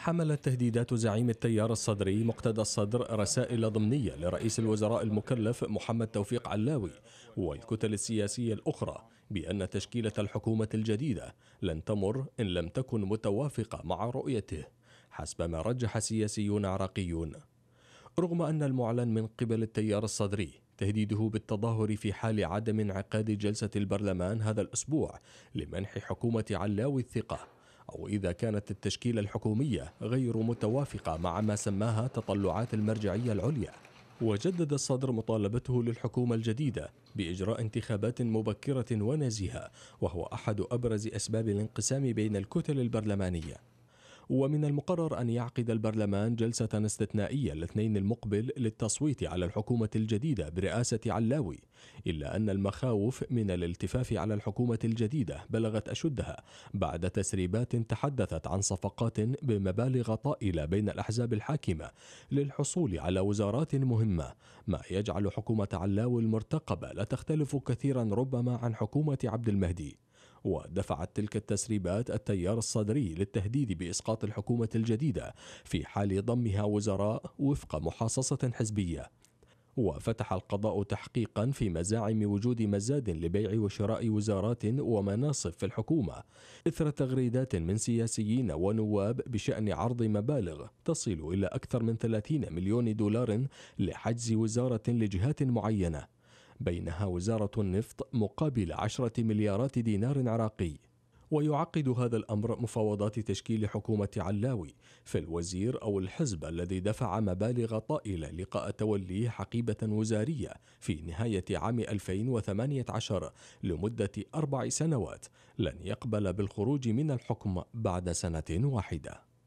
حملت تهديدات زعيم التيار الصدري مقتدى الصدر رسائل ضمنية لرئيس الوزراء المكلف محمد توفيق علاوي والكتل السياسية الأخرى بأن تشكيلة الحكومة الجديدة لن تمر إن لم تكن متوافقة مع رؤيته حسب ما رجح سياسيون عراقيون رغم أن المعلن من قبل التيار الصدري تهديده بالتظاهر في حال عدم انعقاد جلسة البرلمان هذا الأسبوع لمنح حكومة علاوي الثقة أو إذا كانت التشكيلة الحكومية غير متوافقة مع ما سماها تطلعات المرجعية العليا وجدد الصدر مطالبته للحكومة الجديدة بإجراء انتخابات مبكرة ونزيهة وهو أحد أبرز أسباب الانقسام بين الكتل البرلمانية ومن المقرر أن يعقد البرلمان جلسة استثنائية الاثنين المقبل للتصويت على الحكومة الجديدة برئاسة علاوي إلا أن المخاوف من الالتفاف على الحكومة الجديدة بلغت أشدها بعد تسريبات تحدثت عن صفقات بمبالغ طائلة بين الأحزاب الحاكمة للحصول على وزارات مهمة ما يجعل حكومة علاوي المرتقبة لا تختلف كثيرا ربما عن حكومة عبد المهدي ودفعت تلك التسريبات التيار الصدري للتهديد بإسقاط الحكومة الجديدة في حال ضمها وزراء وفق محاصصة حزبية وفتح القضاء تحقيقا في مزاعم وجود مزاد لبيع وشراء وزارات ومناصب في الحكومه اثر تغريدات من سياسيين ونواب بشان عرض مبالغ تصل الى اكثر من 30 مليون دولار لحجز وزاره لجهات معينه بينها وزارة النفط مقابل عشرة مليارات دينار عراقي ويعقد هذا الأمر مفاوضات تشكيل حكومة علاوي فالوزير أو الحزب الذي دفع مبالغ طائلة لقاء توليه حقيبة وزارية في نهاية عام 2018 لمدة أربع سنوات لن يقبل بالخروج من الحكم بعد سنة واحدة